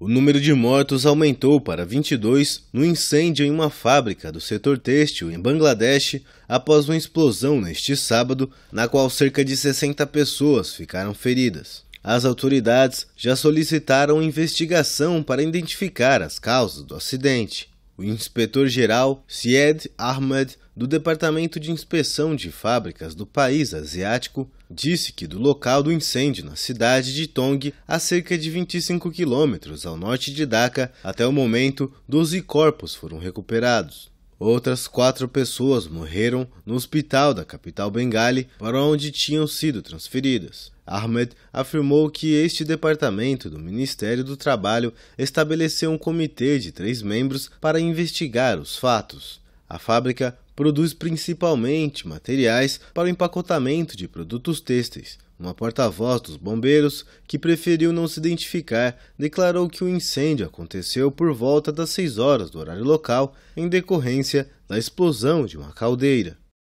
O número de mortos aumentou para 22 no incêndio em uma fábrica do setor têxtil em Bangladesh após uma explosão neste sábado, na qual cerca de 60 pessoas ficaram feridas. As autoridades já solicitaram investigação para identificar as causas do acidente. O inspetor-geral Syed Ahmed, do Departamento de Inspeção de Fábricas do país asiático, disse que do local do incêndio na cidade de Tong, a cerca de 25 quilômetros ao norte de Dhaka, até o momento, 12 corpos foram recuperados. Outras quatro pessoas morreram no hospital da capital Bengali, para onde tinham sido transferidas. Ahmed afirmou que este departamento do Ministério do Trabalho estabeleceu um comitê de três membros para investigar os fatos. A fábrica produz principalmente materiais para o empacotamento de produtos têxteis, uma porta-voz dos bombeiros, que preferiu não se identificar, declarou que o incêndio aconteceu por volta das 6 horas do horário local, em decorrência da explosão de uma caldeira.